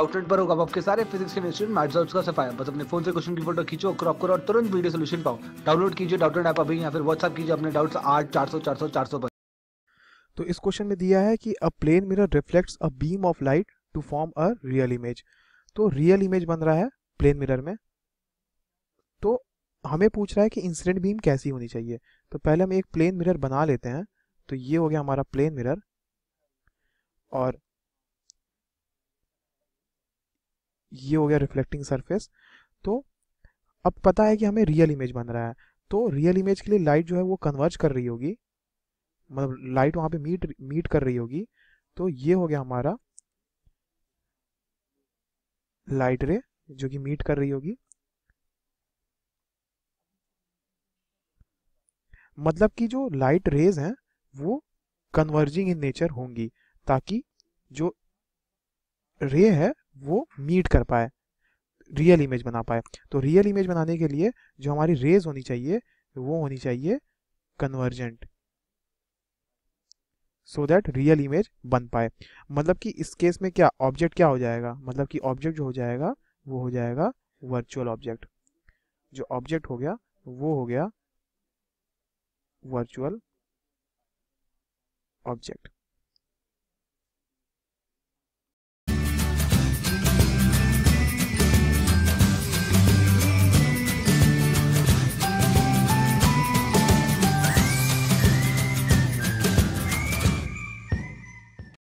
outlet पर होगा आपके सारे फिजिक्स केमिस्ट्री मैथ्स और उसका सफाया बस अपने फोन से क्वेश्चन की फोटो खींचो क्रॉप करो और तुरंत वीडियो सोल्यूशन पाओ डाउनलोड कीजिए डाउटलेट ऐप अभी या फिर व्हाट्सअप कीजिए अपने डाउट्स आठ चार सौ चार सौ चार सौ पर तो इस क्वेश्चन में दिया है कि a plane mirror reflects a beam of light to form a real image तो रियल इमेज बन रहा है प्लेन मिरर में तो हमें पूछ रहा है कि इंसिडेंट बीम कैसी होनी चाहिए तो पहले हम एक प्लेन मिरर बना लेते हैं तो ये हो गया हमारा प्लेन मिरर और ये हो गया रिफ्लेक्टिंग सरफेस तो अब पता है कि हमें रियल इमेज बन रहा है तो रियल इमेज के लिए लाइट जो है वो कन्वर्ज कर रही होगी मतलब लाइट वहां पे मीट मीट कर रही होगी तो ये हो गया हमारा लाइट रे जो कि मीट कर रही होगी मतलब कि जो लाइट रेज हैं वो कन्वर्जिंग इन नेचर होंगी ताकि जो रे है वो मीट कर पाए रियल इमेज बना पाए तो रियल इमेज बनाने के लिए जो हमारी रेज होनी चाहिए वो होनी चाहिए convergent so that real image बन पाए मतलब कि इस केस में क्या ऑब्जेक्ट क्या हो जाएगा मतलब कि ऑब्जेक्ट जो हो जाएगा वो हो जाएगा वर्चुअल ऑब्जेक्ट जो ऑब्जेक्ट हो गया वो हो गया वर्चुअल ऑब्जेक्ट